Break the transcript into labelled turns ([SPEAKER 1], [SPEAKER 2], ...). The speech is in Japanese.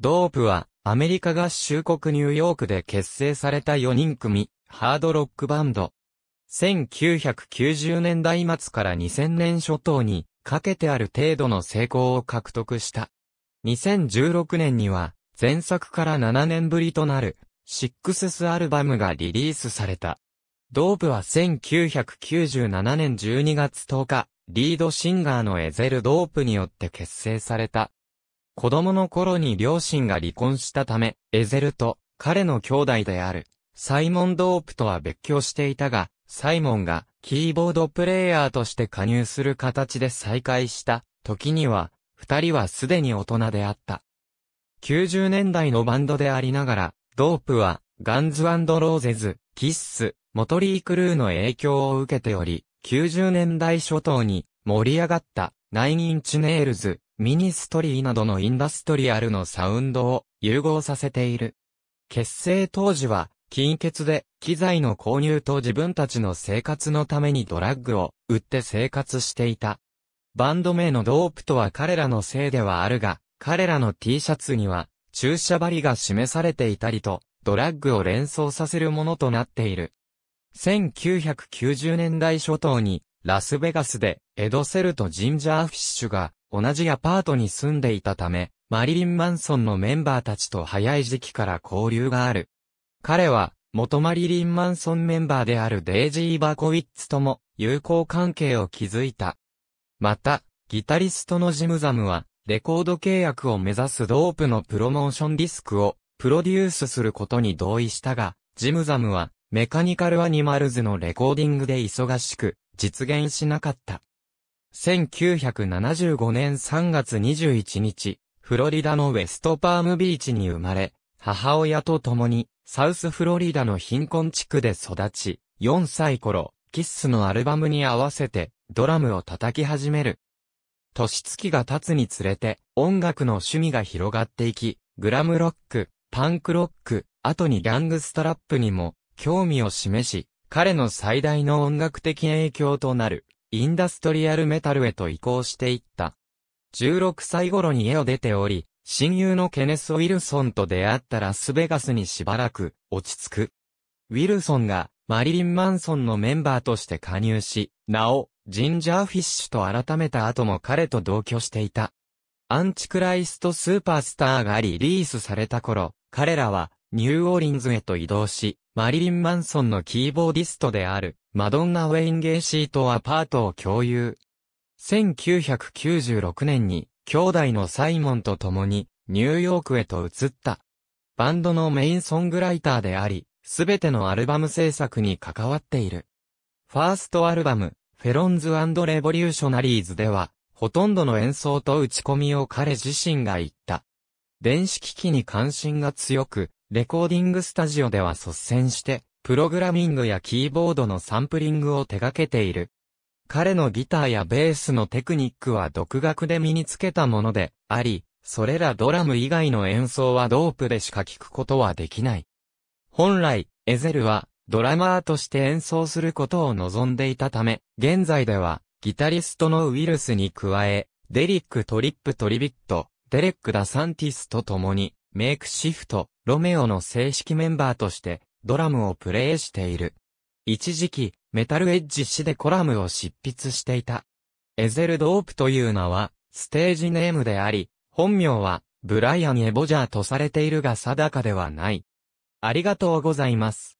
[SPEAKER 1] ドープは、アメリカ合衆国ニューヨークで結成された4人組、ハードロックバンド。1990年代末から2000年初頭に、かけてある程度の成功を獲得した。2016年には、前作から7年ぶりとなる、シックススアルバムがリリースされた。ドープは1997年12月10日、リードシンガーのエゼル・ドープによって結成された。子供の頃に両親が離婚したため、エゼルと彼の兄弟である、サイモン・ドープとは別居していたが、サイモンがキーボードプレイヤーとして加入する形で再会した時には、二人はすでに大人であった。90年代のバンドでありながら、ドープはガンズローゼズ、キッス、モトリークルーの影響を受けており、90年代初頭に盛り上がったナインインチネイルズ、ミニストリーなどのインダストリアルのサウンドを融合させている。結成当時は、金欠で、機材の購入と自分たちの生活のためにドラッグを売って生活していた。バンド名のドープとは彼らのせいではあるが、彼らの T シャツには、注射針が示されていたりと、ドラッグを連想させるものとなっている。1990年代初頭に、ラスベガスで、エドセルとジンジャーフィッシュが、同じアパートに住んでいたため、マリリン・マンソンのメンバーたちと早い時期から交流がある。彼は、元マリリン・マンソンメンバーであるデイジー・バコウィッツとも、友好関係を築いた。また、ギタリストのジムザムは、レコード契約を目指すドープのプロモーションディスクを、プロデュースすることに同意したが、ジムザムは、メカニカルアニマルズのレコーディングで忙しく、実現しなかった。1975年3月21日、フロリダのウェストパームビーチに生まれ、母親と共にサウスフロリダの貧困地区で育ち、4歳頃、キッスのアルバムに合わせてドラムを叩き始める。年月が経つにつれて音楽の趣味が広がっていき、グラムロック、パンクロック、後にギャングストラップにも興味を示し、彼の最大の音楽的影響となる、インダストリアルメタルへと移行していった。16歳頃に家を出ており、親友のケネス・ウィルソンと出会ったラスベガスにしばらく落ち着く。ウィルソンがマリリン・マンソンのメンバーとして加入し、名をジンジャーフィッシュと改めた後も彼と同居していた。アンチクライストスーパースターがリリースされた頃、彼らはニューオーリンズへと移動し、マリリン・マンソンのキーボーディストである、マドンナ・ウェイン・ゲイシーとアパートを共有。1996年に、兄弟のサイモンと共に、ニューヨークへと移った。バンドのメインソングライターであり、すべてのアルバム制作に関わっている。ファーストアルバム、フェロンズレボリューショナリーズでは、ほとんどの演奏と打ち込みを彼自身が言った。電子機器に関心が強く、レコーディングスタジオでは率先して、プログラミングやキーボードのサンプリングを手掛けている。彼のギターやベースのテクニックは独学で身につけたものであり、それらドラム以外の演奏はドープでしか聞くことはできない。本来、エゼルはドラマーとして演奏することを望んでいたため、現在ではギタリストのウィルスに加え、デリック・トリップ・トリビット、デレック・ダ・サンティスと共にメイクシフト、ロメオの正式メンバーとしてドラムをプレイしている。一時期、メタルエッジ誌でコラムを執筆していた。エゼルドープという名は、ステージネームであり、本名は、ブライアン・エボジャーとされているが定かではない。ありがとうございます。